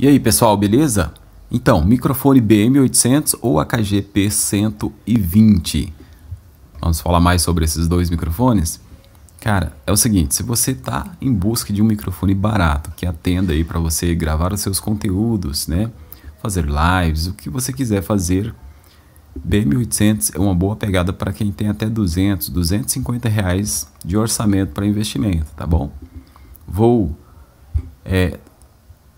E aí pessoal, beleza? Então, microfone BM800 ou AKG P120. Vamos falar mais sobre esses dois microfones? Cara, é o seguinte, se você está em busca de um microfone barato que atenda aí para você gravar os seus conteúdos, né? Fazer lives, o que você quiser fazer, BM800 é uma boa pegada para quem tem até 200, 250 reais de orçamento para investimento, tá bom? Vou é,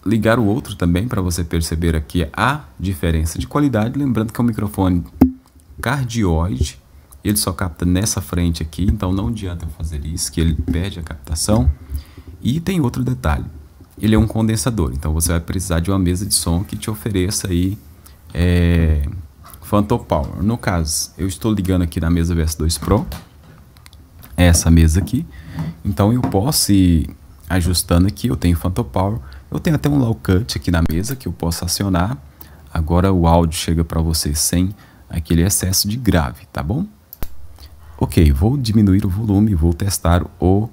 ligar o outro também para você perceber aqui a diferença de qualidade. Lembrando que é um microfone cardioide, ele só capta nessa frente aqui, então não adianta eu fazer isso, que ele perde a captação. E tem outro detalhe, ele é um condensador, então você vai precisar de uma mesa de som que te ofereça aí é, Phantom Power. No caso, eu estou ligando aqui na mesa VS2 Pro, essa mesa aqui, então eu posso ir ajustando aqui, eu tenho Phantom Power, eu tenho até um low cut aqui na mesa que eu posso acionar. Agora o áudio chega para você sem aquele excesso de grave, tá bom? Ok, vou diminuir o volume, vou testar o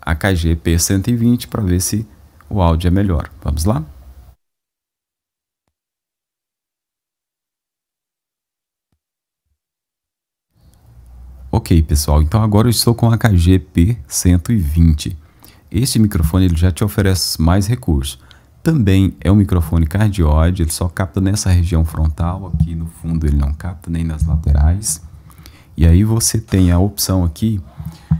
AKG P120 para ver se o áudio é melhor. Vamos lá? Ok, pessoal, então agora eu estou com a KGP 120. Este microfone ele já te oferece mais recursos. Também é um microfone cardioide, ele só capta nessa região frontal, aqui no fundo ele não capta, nem nas laterais. E aí você tem a opção aqui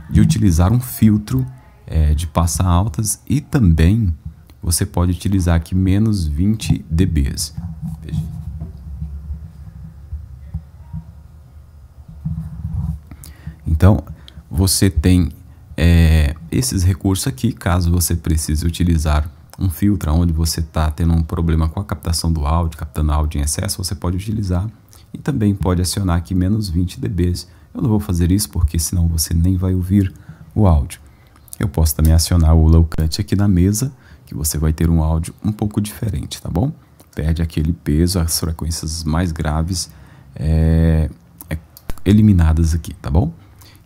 de utilizar um filtro é, de passa altas e também você pode utilizar aqui menos 20 dB. Então, você tem é, esses recursos aqui, caso você precise utilizar um filtro onde você está tendo um problema com a captação do áudio, captando áudio em excesso, você pode utilizar e também pode acionar aqui menos 20 dB. Eu não vou fazer isso porque senão você nem vai ouvir o áudio. Eu posso também acionar o low cut aqui na mesa, que você vai ter um áudio um pouco diferente, tá bom? Perde aquele peso, as frequências mais graves é, é eliminadas aqui, tá bom?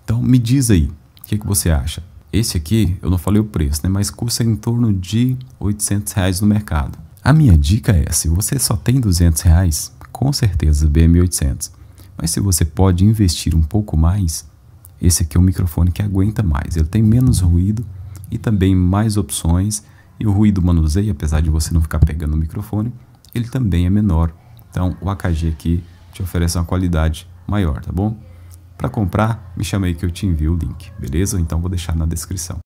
Então me diz aí, o que, que você acha? Esse aqui, eu não falei o preço, né? Mas custa em torno de 800 reais no mercado. A minha dica é, se você só tem 200 reais, com certeza BM800. Mas se você pode investir um pouco mais, esse aqui é um microfone que aguenta mais. Ele tem menos ruído e também mais opções. E o ruído manuseio, apesar de você não ficar pegando o microfone, ele também é menor. Então o AKG aqui te oferece uma qualidade maior, tá bom? Para comprar, me chama aí que eu te envio o link, beleza? Então vou deixar na descrição.